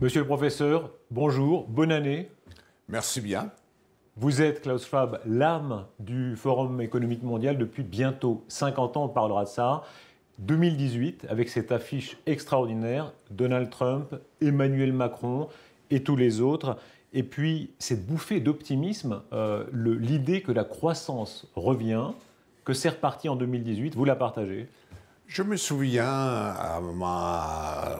Monsieur le professeur, bonjour, bonne année. Merci bien. Vous êtes, Klaus Schwab, l'âme du Forum économique mondial depuis bientôt 50 ans, on parlera de ça. 2018, avec cette affiche extraordinaire, Donald Trump, Emmanuel Macron et tous les autres. Et puis, cette bouffée d'optimisme, euh, l'idée que la croissance revient, que c'est reparti en 2018, vous la partagez Je me souviens à ma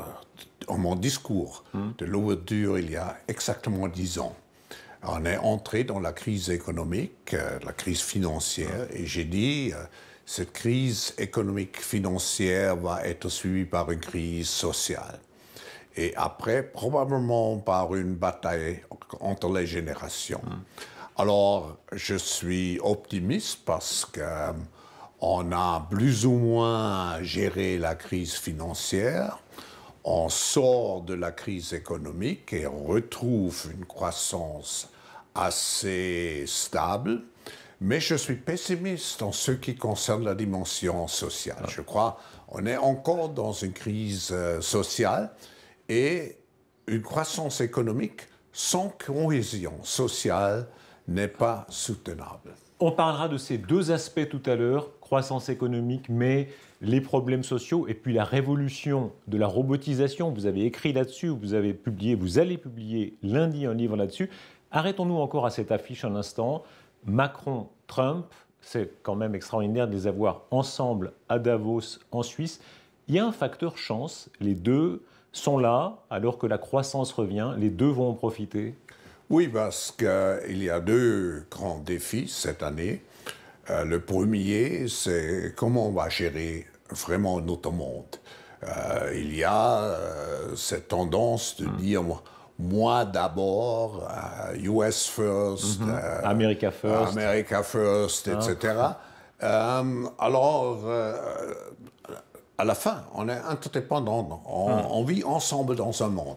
dans mon discours de l'ouverture il y a exactement dix ans. On est entré dans la crise économique, euh, la crise financière, et j'ai dit, euh, cette crise économique financière va être suivie par une crise sociale. Et après, probablement par une bataille entre les générations. Alors, je suis optimiste parce qu'on euh, a plus ou moins géré la crise financière on sort de la crise économique et on retrouve une croissance assez stable. Mais je suis pessimiste en ce qui concerne la dimension sociale. Ah. Je crois qu'on est encore dans une crise euh, sociale et une croissance économique sans cohésion sociale n'est pas soutenable. On parlera de ces deux aspects tout à l'heure, croissance économique, mais les problèmes sociaux et puis la révolution de la robotisation. Vous avez écrit là-dessus, vous avez publié, vous allez publier lundi un livre là-dessus. Arrêtons-nous encore à cette affiche un instant. Macron, Trump, c'est quand même extraordinaire de les avoir ensemble à Davos, en Suisse. Il y a un facteur chance. Les deux sont là, alors que la croissance revient. Les deux vont en profiter. Oui, parce qu'il y a deux grands défis cette année. Euh, le premier, c'est comment on va gérer vraiment notre monde. Euh, il y a euh, cette tendance de hmm. dire moi d'abord, US first, hmm. America first, America first, ah. etc. alors, à la fin, on est interdépendant, hmm. on, vit ensemble dans un monde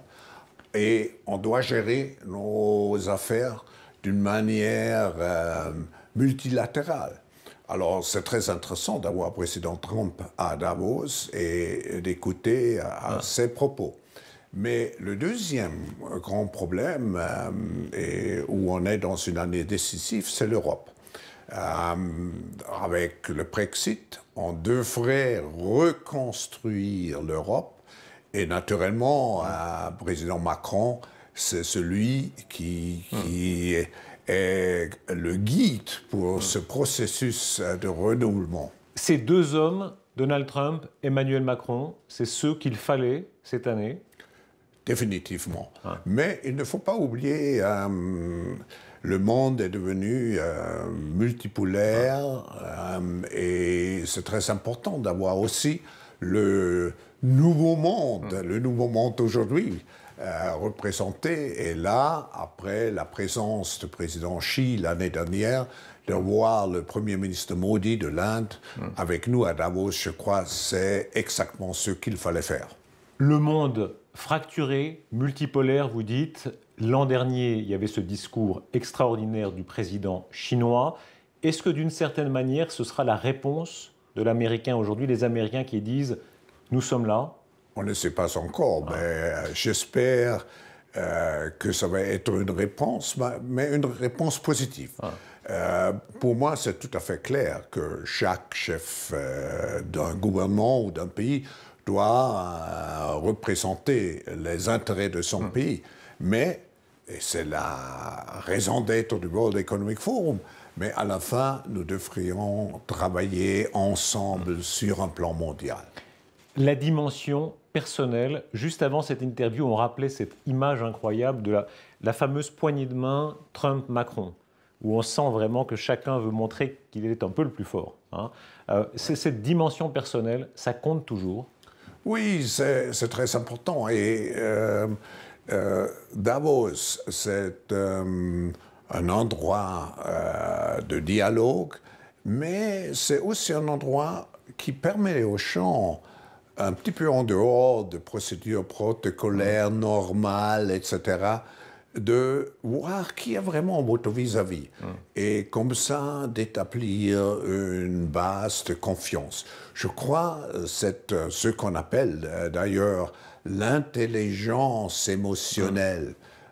et on doit gérer nos affaires d'une manière multilatérale. Alors c'est très intéressant d'avoir le président Trump à Davos et d'écouter euh, ah. ses propos. Mais le deuxième grand problème, euh, et où on est dans une année décisive, c'est l'Europe. Euh, avec le Brexit, on devrait reconstruire l'Europe. Et naturellement, président Macron, c'est celui qui, qui hmm est le guide pour ce processus de renouvellement. Ces deux hommes, Donald Trump, Emmanuel Macron, c'est ceux qu'il fallait cette année Définitivement. Ah. Mais il ne faut pas oublier, euh, le monde est devenu euh, multipolaire ah. euh, et c'est très important d'avoir aussi le, nouveau monde. Le nouveau monde aujourd'hui, euh, représenté, est là, après la présence du président Xi l'année dernière, de voir le Premier ministre Modi de l'Inde mm. avec nous à Davos, je crois, c'est exactement ce qu'il fallait faire. Le monde fracturé, multipolaire, vous dites. L'an dernier, il y avait ce discours extraordinaire du président chinois. Est-ce que d'une certaine manière, ce sera la réponse de l'Américain aujourd'hui, les Américains qui disent nous sommes là. On ne sait pas encore, ah. mais euh, j'espère euh, que ça va être une réponse, mais une réponse positive. Ah. Euh, pour moi, c'est tout à fait clair que chaque chef d'un gouvernement ou d'un pays doit représenter les intérêts de son hmm. pays. Mais, et c'est la raison d'être du World Economic Forum, mais à la fin, nous devrions travailler ensemble hmm. sur un plan mondial la dimension personnelle. Juste avant cette interview, on rappelait cette image incroyable de la, fameuse poignée de main Trump-Macron, où on sent vraiment que chacun veut montrer qu'il est un peu le plus fort. Hein. Euh, cette dimension personnelle, ça compte toujours. Oui, c'est très important. Et euh, euh, Davos, c'est un endroit de dialogue, mais c'est aussi un endroit qui permet aux gens un petit peu en dehors de procédures protocolaires, mm. normales, etc., de voir qui est vraiment moto vis-à-vis. Mm. Et comme ça, d'établir une base de confiance. Je crois euh, c'est euh, ce qu'on appelle euh, d'ailleurs l'intelligence émotionnelle.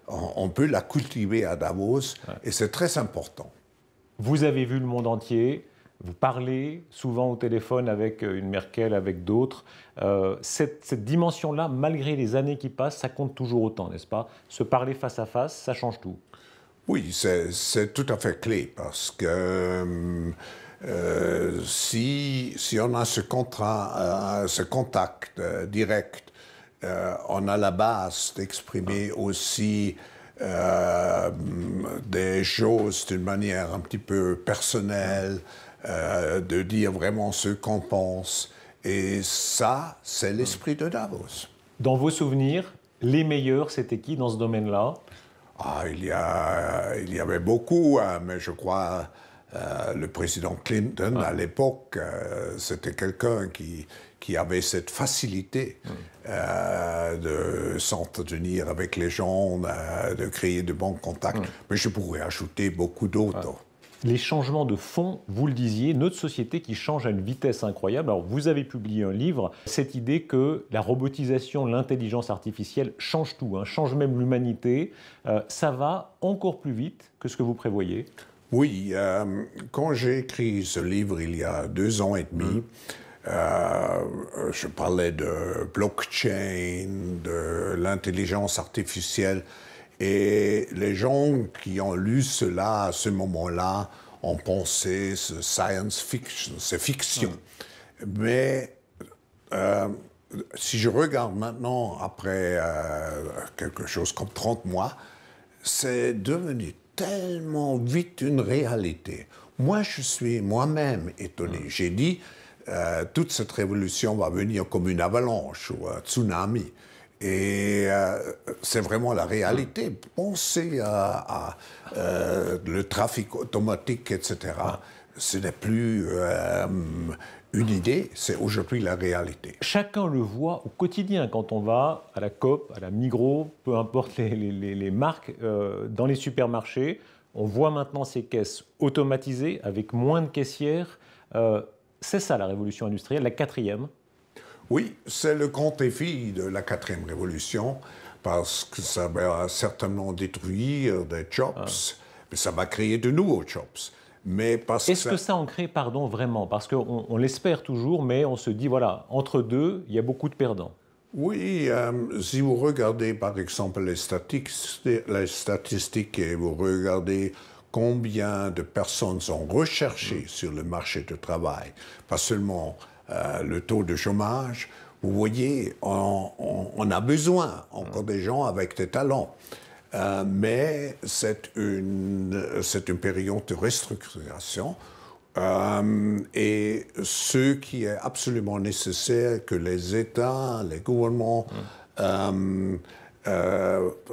Mm. On peut la cultiver à Davos et c'est très important. Vous avez vu le monde entier, vous parlez souvent au téléphone avec euh, une Merkel, avec d'autres. Euh, cette, dimension-là, malgré les années qui passent, ça compte toujours autant, n'est-ce pas Se parler face à face, ça change tout. Oui, c'est tout à fait clé parce que euh, si, on a ce, ce contact direct, on a la base d'exprimer ah. aussi des choses d'une manière un petit peu personnelle. Ah. Euh, de dire vraiment ce qu'on pense. Et ça, c'est l'esprit de Davos. Dans vos souvenirs, les meilleurs, c'était qui dans ce domaine-là ah, il, y avait beaucoup, hein, mais je crois euh, le président Clinton, ah. à l'époque, euh, c'était quelqu'un qui, qui avait cette facilité hmm. euh, de s'entretenir avec les gens, de créer de bons contacts. Hmm. Mais je pourrais ajouter beaucoup d'autres. Ah les changements de fond, vous le disiez, notre société qui change à une vitesse incroyable. Alors vous avez publié un livre, cette idée que la robotisation, l'intelligence artificielle change tout, hein, change même l'humanité. Euh, ça va encore plus vite que ce que vous prévoyez Oui, euh, quand j'ai écrit ce livre il y a deux ans et demi, mm. euh, je parlais de blockchain, de l'intelligence artificielle, et les gens qui ont lu cela à ce moment-là ont pensé c'est science fiction, c'est fiction. Mais euh, si je regarde maintenant, après euh, quelque chose comme 30 mois, c'est devenu tellement vite une réalité. Moi, je suis moi-même étonné. Mm. J'ai dit, euh, toute cette révolution va venir comme une avalanche ou un tsunami. Et euh, c'est vraiment la réalité. Pensez à, euh, le trafic automatique, etc. Ce n'est plus euh, une idée, c'est aujourd'hui la réalité. Chacun le voit au quotidien quand on va à la COP, à la Migros, peu importe les marques, dans les supermarchés. On voit maintenant ces caisses automatisées avec moins de caissières. c'est ça la révolution industrielle, la quatrième. Oui, c'est le grand défi de la quatrième révolution, parce que ça va certainement détruire euh, des jobs, ah. mais ça va créer de nouveaux jobs. Est-ce que, ça... en crée, pardon, vraiment Parce qu'on l'espère toujours, mais on se dit, voilà, entre deux, il y a beaucoup de perdants. Oui, euh, si vous regardez par exemple les statistiques, les statistiques et vous regardez combien de personnes ont recherché mmh. sur le marché du travail, pas seulement euh, le taux de chômage. Vous voyez, on, a besoin encore des gens avec des talents. Euh, mais c'est une, une période de restructuration. Euh, et ce qui est absolument nécessaire que les États, les gouvernements mm.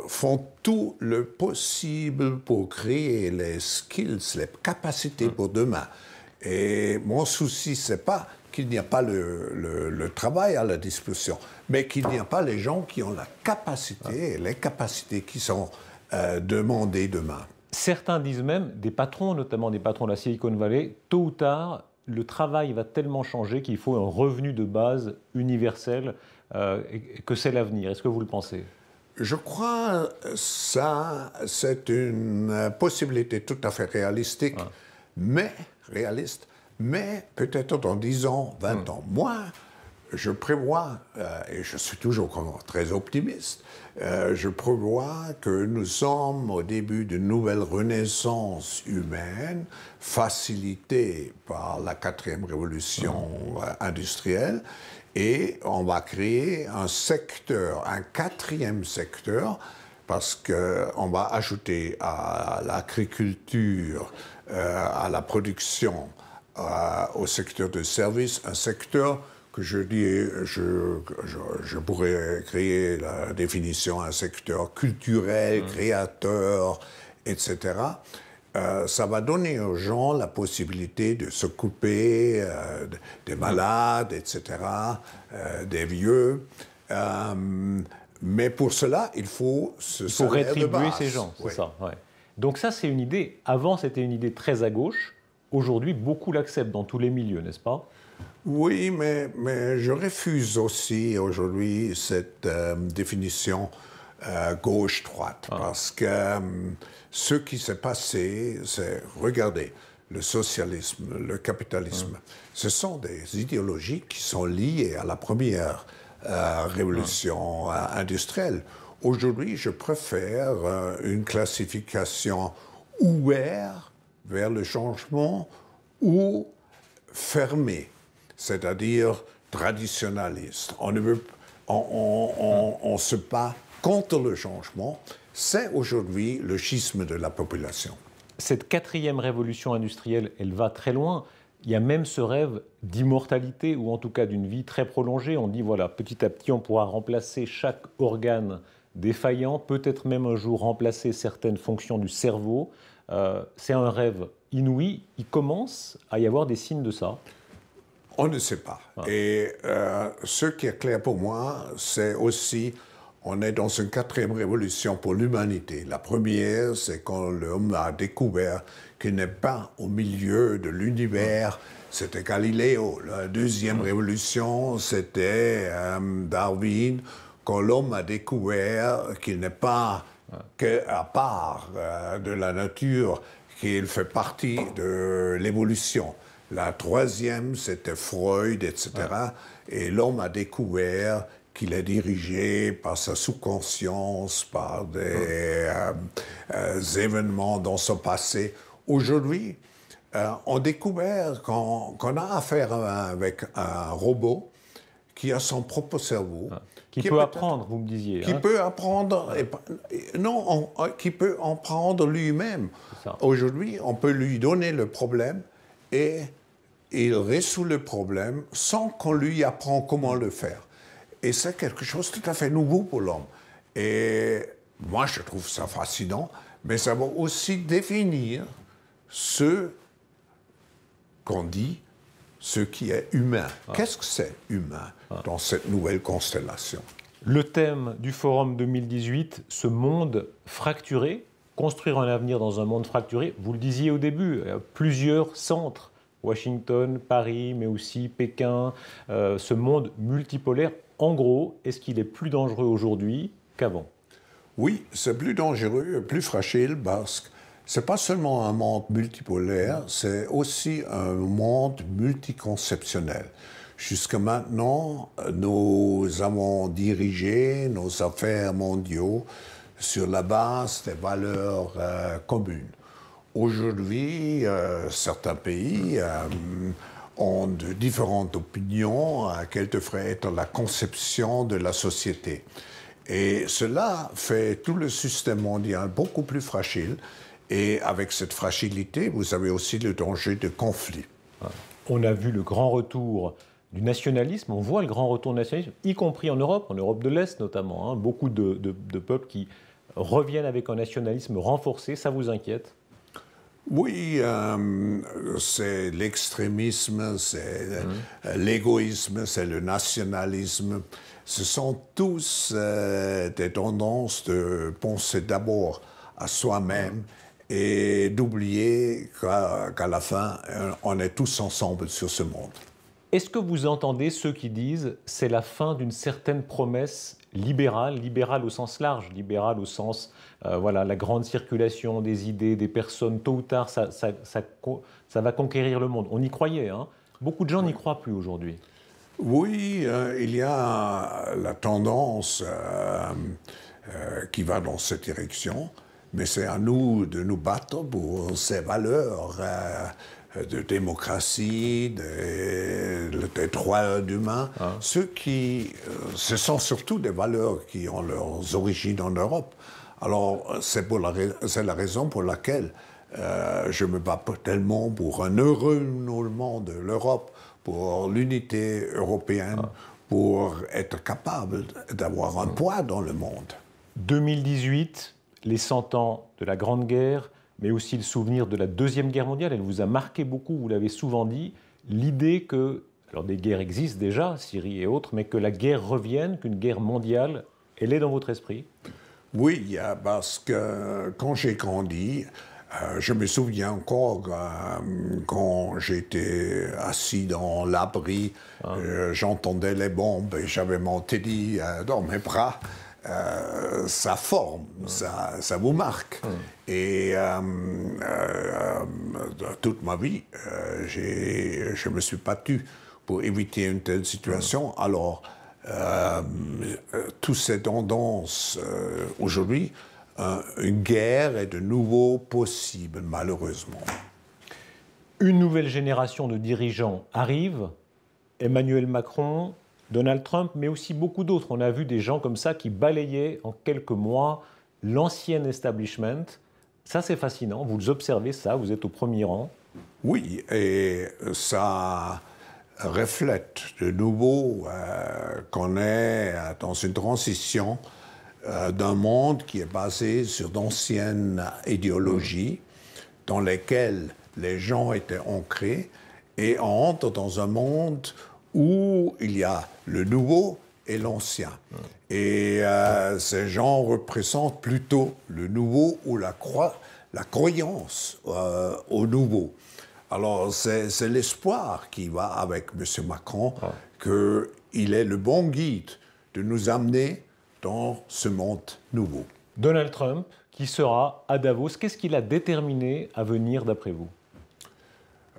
font tout le possible pour créer les skills, les capacités mm. pour demain. Et mon souci, c'est pas qu'il n'y a pas le, travail à la disposition, mais qu'il n'y a pas les gens qui ont la capacité ah. et les capacités qui sont euh, demandées demain. Certains disent même, des patrons, notamment des patrons de la Silicon Valley, tôt ou tard, le travail va tellement changer qu'il faut un revenu de base universel, euh, que c'est l'avenir. Est-ce que vous le pensez je crois euh, ça, c'est une possibilité tout à fait réalistique, ah. mais réaliste, mais peut-être dans 10 ans, 20 hmm. ans, moi, je prévois, euh, et je suis toujours très optimiste, euh, je prévois que nous sommes au début d'une nouvelle renaissance humaine, facilitée par la quatrième révolution hmm. euh, industrielle, et on va créer un secteur, un quatrième secteur, parce qu'on va ajouter à l'agriculture, à la production, au secteur de service, un secteur que je dis, je, je, pourrais créer la définition un secteur culturel, mmh. créateur, etc. Euh, ça va donner aux gens la possibilité de se couper euh, des malades, etc., euh, des vieux. mais pour cela, il faut se Il faut rétribuer ces gens, c'est ça. Donc ça, c'est une idée. Avant, c'était une idée très à gauche aujourd'hui, beaucoup l'acceptent dans tous les milieux, n'est-ce pas Oui, mais, mais, je refuse aussi aujourd'hui cette euh, définition euh, gauche-droite, ah. parce que euh, ce qui s'est passé, c'est, regardez, le socialisme, le capitalisme, ah. ce sont des idéologies qui sont liées à la première révolution ah. industrielle. Aujourd'hui, je préfère une classification ouverte vers le changement ou fermé, c'est-à-dire traditionnaliste. On ne veut, on, on, se bat contre le changement. C'est aujourd'hui le schisme de la population. Cette quatrième révolution industrielle, elle va très loin. Il y a même ce rêve d'immortalité ou en tout cas d'une vie très prolongée. On dit voilà, petit à petit, on pourra remplacer chaque organe défaillant, peut-être même un jour remplacer certaines fonctions du cerveau. Euh, c'est un rêve inouï, il commence à y avoir des signes de ça. On ne sait pas. Ah. Et euh, ce qui est clair pour moi, c'est aussi, on est dans une quatrième révolution pour l'humanité. La première, c'est quand l'homme a découvert qu'il n'est pas au milieu de l'univers. Ah. C'était Galiléo. La deuxième ah. révolution, c'était euh, Darwin, quand l'homme a découvert qu'il n'est pas qu'à part euh, de la nature, qu'il fait partie de l'évolution. La troisième, c'était Freud, etc. Et l'homme a découvert qu'il est dirigé par sa sous-conscience, par des euh, euh, événements dans son passé. Aujourd'hui, on découvre qu'on a affaire avec un robot qui a son propre cerveau. Qui, peut apprendre, vous me disiez. Qui hein. peut apprendre, et, non, euh, qui peut en prendre lui-même. Aujourd'hui, on peut lui donner le problème et il résout le problème sans qu'on lui apprend comment le faire. Et c'est quelque chose de tout à fait nouveau pour l'homme. Et moi, je trouve ça fascinant, mais ça va aussi définir ce qu'on dit ce qui est humain. Ah. Qu'est-ce que c'est humain ah. dans cette nouvelle constellation Le thème du Forum 2018, ce monde fracturé, construire un avenir dans un monde fracturé, vous le disiez au début, plusieurs centres. Washington, Paris, mais aussi Pékin, euh, ce monde multipolaire, en gros, est-ce qu'il est plus dangereux aujourd'hui qu'avant Oui, c'est plus dangereux, plus fragile parce que c'est pas seulement un monde multipolaire, c'est aussi un monde multiconceptionnel. Jusque maintenant, nous avons dirigé nos affaires mondiaux sur la base des valeurs euh, communes. Aujourd'hui, euh, certains pays euh, ont de différentes opinions à quelle devrait être la conception de la société. Et cela fait tout le système mondial beaucoup plus fragile et avec cette fragilité, vous avez aussi le danger de conflit. On a vu le grand retour du nationalisme, on voit le grand retour du nationalisme, y compris en Europe, en Europe de l'Est notamment. Hein. beaucoup de, peuples qui reviennent avec un nationalisme renforcé, ça vous inquiète oui, euh, c'est l'extrémisme, c'est mmh. euh, l'égoïsme, c'est le nationalisme. Ce sont tous euh, des tendances de penser d'abord à soi-même et d'oublier qu'à la fin, on est tous ensemble sur ce monde. Est-ce que vous entendez ceux qui disent c'est la fin d'une certaine promesse libérale, libérale au sens large, libérale au sens, euh, voilà, la grande circulation des idées, des personnes, tôt ou tard, ça, va conquérir le monde. On y croyait, hein Beaucoup de gens n'y croient plus aujourd'hui. Oui, euh, il y a la tendance euh, qui va dans cette direction mais c'est à nous de nous battre pour ces valeurs euh, de démocratie, des, droits humains, ah. ceux qui, euh, ce sont surtout des valeurs qui ont leurs origines en Europe. Alors c'est la, la raison pour laquelle euh, je me bats tellement pour un heureux renouvellement de l'Europe, pour l'unité européenne, ah. pour être capable d'avoir un ah. poids dans le monde. 2018, les 100 ans de la Grande Guerre, mais aussi le souvenir de la Deuxième Guerre mondiale. Elle vous a marqué beaucoup, vous l'avez souvent dit, l'idée que, alors des guerres existent déjà, Syrie et autres, mais que la guerre revienne, qu'une guerre mondiale, elle est dans votre esprit Oui, parce que quand j'ai grandi, euh, je me souviens encore euh, quand j'étais assis dans l'abri, ah. euh, j'entendais les bombes et j'avais mon teddy dans mes bras ça forme, ça, vous marque. Hmm. Et euh, euh, euh, toute ma vie, je me suis battu pour éviter une telle situation. Hmm. Alors, toutes ces tendances aujourd'hui, une guerre est de nouveau possible, malheureusement. Une nouvelle génération de dirigeants arrive. Emmanuel Macron Donald Trump, mais aussi beaucoup d'autres. On a vu des gens comme ça qui balayaient en quelques mois l'ancien establishment. Ça, c'est fascinant. Vous observez ça, vous êtes au premier rang. Oui, et ça reflète de nouveau euh, qu'on est dans une transition euh, d'un monde qui est basé sur d'anciennes idéologies dans lesquelles les gens étaient ancrés et on entre dans un monde où il y a le nouveau et l'ancien. Et euh, ces gens représentent plutôt le nouveau ou la, la croyance euh, au nouveau. Alors c'est l'espoir qui va avec M. Macron que qu'il est le bon guide de nous amener dans ce monde nouveau. Donald Trump, qui sera à Davos, qu'est-ce qu'il a déterminé à venir d'après vous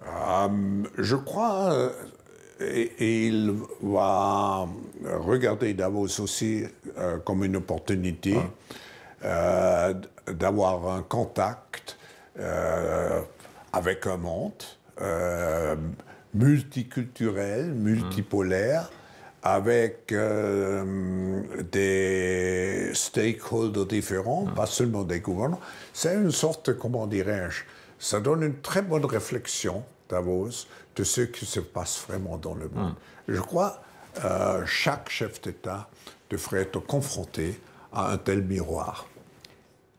euh, Je crois et, il va regarder Davos aussi euh, comme une opportunité ah. euh, d'avoir un contact euh, avec un monde multiculturel, ah. multipolaire, avec des stakeholders différents, ah. pas seulement des gouvernements. C'est une sorte, comment dirais-je, ça donne une très bonne réflexion Davos de ce qui se passe vraiment dans le monde. Hmm. Je crois que euh, chaque chef d'État devrait être confronté à un tel miroir.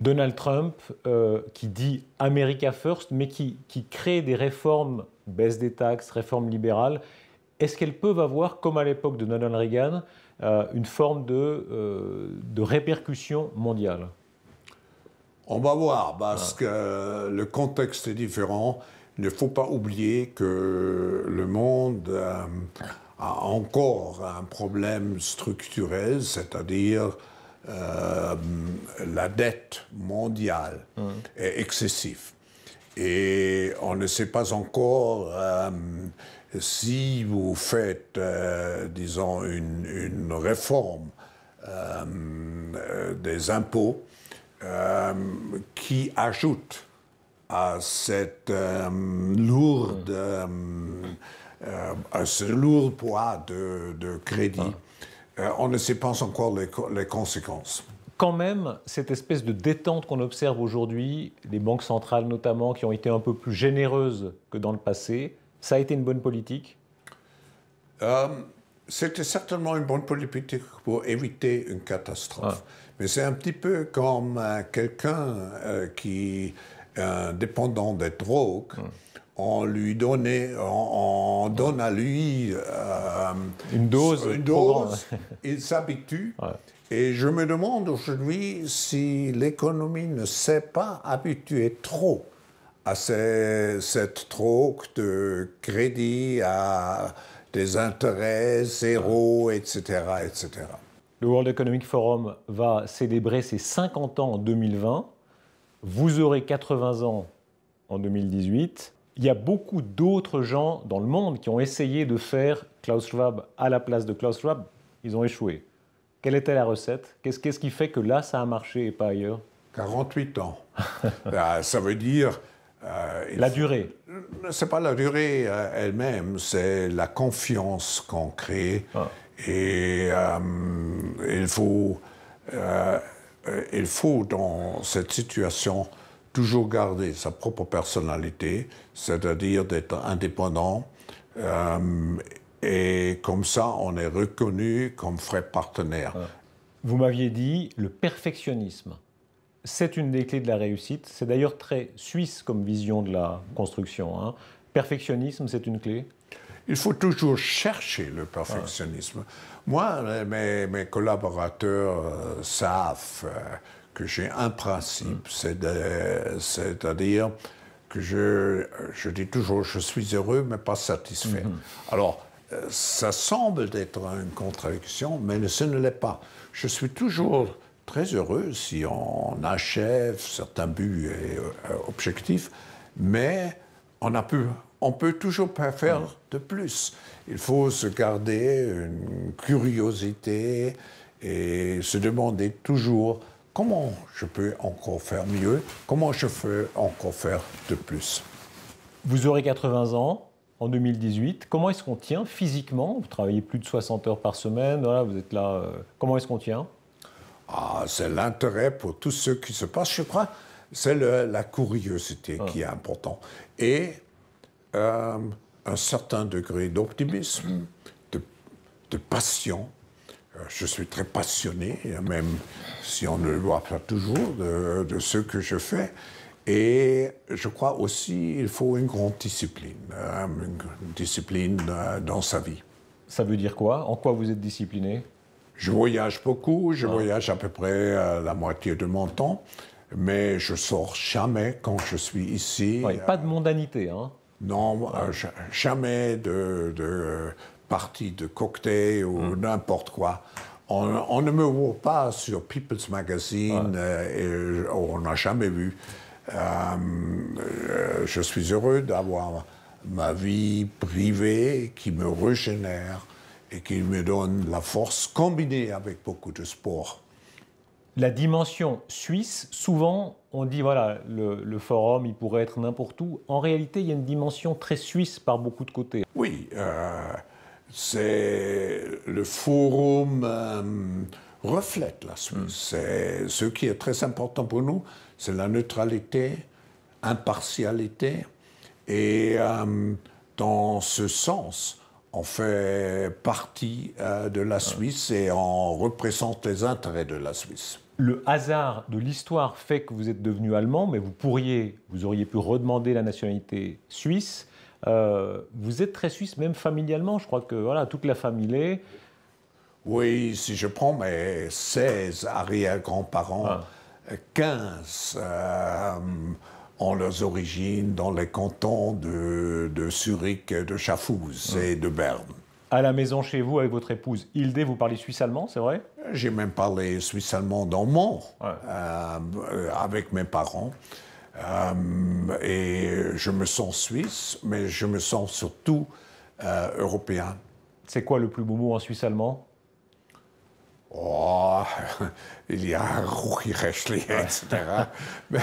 Donald Trump euh, qui dit America First, mais qui, qui crée des réformes, baisse des taxes, réformes libérales, est-ce qu'elles peuvent avoir, comme à l'époque de Donald Reagan, euh, une forme de, de répercussion mondiale On va voir, parce que le contexte est différent. Il ne faut pas oublier que le monde euh, a encore un problème structurel, c'est-à-dire euh, la dette mondiale mm. est excessive. Et on ne sait pas encore euh, si vous faites, disons, une réforme des impôts qui ajoute à cette euh, lourde, à euh, euh, ce lourd poids de, crédit. Ah. on ne sait pas encore les, conséquences quand même cette espèce de détente qu'on observe aujourd'hui, les banques centrales notamment, qui ont été un peu plus généreuses que dans le passé, ça a été une bonne politique C'était certainement une bonne politique pour éviter une catastrophe. Ah. Mais c'est un petit peu comme quelqu'un qui euh, dépendant des trocs, hmm. on lui donnait, on, donne à lui euh, une dose, une dose il s'habitue. Et je me demande aujourd'hui si l'économie ne s'est pas habituée trop à ces, cette troque de crédit, à des intérêts zéro, etc., etc. Le World Economic Forum va célébrer ses 50 ans en 2020 vous aurez 80 ans en 2018. Il y a beaucoup d'autres gens dans le monde qui ont essayé de faire Klaus Schwab à la place de Klaus Schwab. Ils ont échoué. Quelle était la recette Qu'est-ce qui fait que là, ça a marché et pas ailleurs 48 ans. Bah, ça veut dire... Euh, la durée. Ce n'est pas la durée euh, elle-même, c'est la confiance qu'on crée. Ah. Et euh, il faut... Euh, il faut dans cette situation toujours garder sa propre personnalité, c'est-à-dire d'être indépendant. Euh, et comme ça, on est reconnu comme vrai partenaire. Vous m'aviez dit le perfectionnisme. C'est une des clés de la réussite. C'est d'ailleurs très suisse comme vision de la construction. Hein. Perfectionnisme, c'est une clé il faut toujours chercher le perfectionnisme. Moi, mes, mes collaborateurs euh, savent euh, que j'ai un principe, mm. c'est-à-dire que je, dis toujours je suis heureux mais pas satisfait. Mm-hmm. Alors, euh, ça semble être une contradiction, mais ce ne l'est pas. Je suis toujours très heureux si on achève certains buts et objectifs, mais on a pu on peut toujours pas faire de plus. Il faut se garder une curiosité et se demander toujours comment je peux encore faire mieux, comment je peux encore faire de plus. Vous aurez 80 ans en 2018. Comment est-ce qu'on tient physiquement Vous travaillez plus de 60 heures par semaine, voilà, vous êtes là. Euh, comment est-ce qu'on tient ah, C'est l'intérêt pour tous ceux qui se passent. je crois. C'est la curiosité ah. qui est important. Et un certain degré d'optimisme, de, passion. Euh, je suis très passionné, hein, même si on ne le voit pas toujours, de, ce que je fais. Et je crois aussi qu'il faut une grande discipline, hein, une discipline euh, dans sa vie. Ça veut dire quoi En quoi vous êtes discipliné Je voyage beaucoup, je ah. voyage à peu près euh, la moitié de mon temps, mais je sors jamais quand je suis ici. pas de mondanité, hein non, euh, jamais de, de euh, partie de cocktail ou mm. n'importe quoi. On, ne me voit pas sur People's Magazine, euh, oh, on n'a jamais vu. je suis heureux d'avoir ma vie privée qui me régénère et qui me donne la force combinée avec beaucoup de sport la dimension suisse, souvent on dit voilà, le, forum il pourrait être n'importe où. En réalité, il y a une dimension très suisse par beaucoup de côtés. Oui, euh, c'est le forum euh, reflète la Suisse. Hmm. Ce qui est très important pour nous, c'est la neutralité, impartialité. Et euh, dans ce sens, on fait partie de la ah. Suisse et on représente les intérêts de la Suisse le hasard de l'histoire fait que vous êtes devenu allemand, mais vous pourriez, vous auriez pu redemander la nationalité suisse. Euh, vous êtes très suisse, même familialement. Je crois que voilà, toute la famille est. Oui, si je prends mes 16 arrière-grands-parents, 15 ah. euh, ont leurs origines dans les cantons de, Zurich, de Schaffhouse et de Berne à la maison chez vous avec votre épouse. Hilde, vous parlez suisse-allemand, c'est vrai J'ai même parlé suisse-allemand dans mon, euh, avec mes parents. Euh, et je me sens suisse, mais je me sens surtout euh, européen. C'est quoi le plus beau mot en suisse-allemand Oh, il y a Ruchi Rechli, etc. mais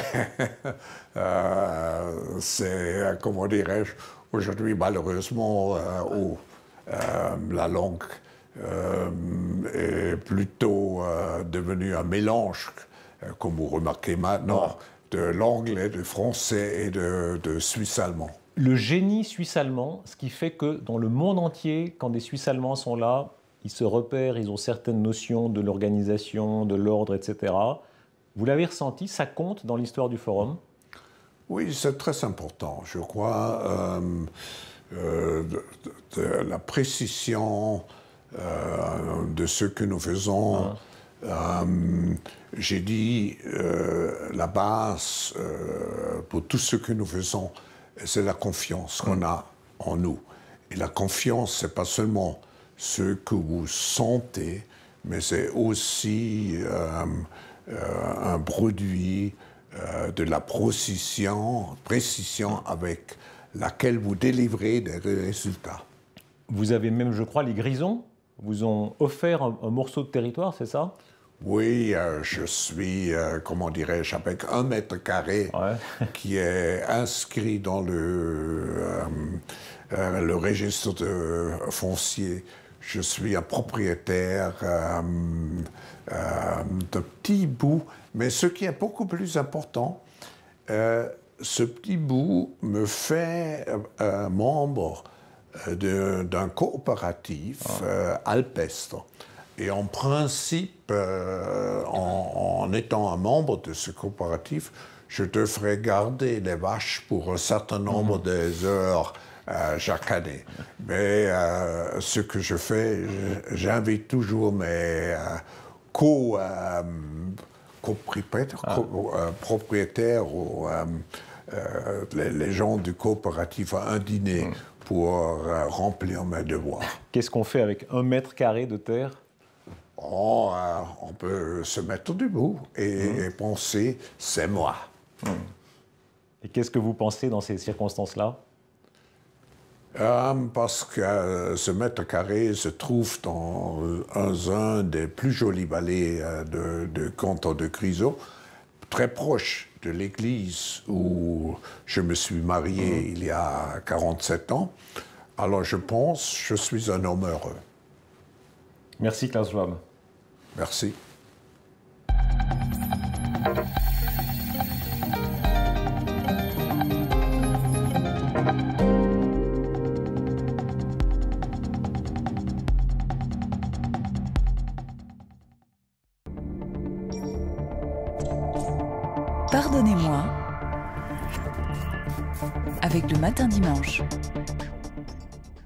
c'est, comment dirais-je, aujourd'hui, malheureusement, oh, euh, la langue euh, est plutôt euh, devenue un mélange, comme vous remarquez maintenant, de l'anglais, du français et de, suisse-allemand le génie suisse-allemand, ce qui fait que dans le monde entier, quand des Suisses-Allemands sont là, ils se repèrent, ils ont certaines notions de l'organisation, de l'ordre, etc. Vous l'avez ressenti, ça compte dans l'histoire du forum Oui, c'est très important, je crois. Euh, de, la précision euh, de ce que nous faisons. Ah. Euh, j'ai dit la base pour tout ce que nous faisons, c'est la confiance qu'on ah. a en nous. Et la confiance, c'est pas seulement ce que vous sentez, mais c'est aussi un produit de la précision, précision ah. avec laquelle vous délivrez des résultats. Vous avez même, je crois, les Grisons vous ont offert un, morceau de territoire, c'est ça oui, euh, je suis, euh, comment dirais-je, avec un mètre carré qui est inscrit dans le, euh, le registre de foncier. Je suis un propriétaire de petits bouts, mais ce qui est beaucoup plus important, ce petit bout me fait un membre euh, d'un coopératif ah. euh, alpestre. Et en principe, euh, en, étant un membre de ce coopératif, je te ferai garder les vaches pour un certain nombre mmh. de heures chaque année. Mais ce que je fais, j'invite toujours mes co ah. Euh, propriétaire ou euh, euh, les, gens du coopératif à un dîner hmm. pour remplir mes devoirs. Qu'est-ce qu'on fait avec un mètre carré de terre oh, On peut se mettre debout et, hmm. penser c'est moi. Hmm. Et qu'est-ce que vous pensez dans ces circonstances-là parce que euh, ce mètre carré se trouve dans euh, un, un des plus jolis ballets euh, de, canton de Crisot, très proche de l'église où je me suis marié mhm. il y a 47 ans. Alors je pense, je suis un homme heureux. Merci Klaus Schwab. Merci.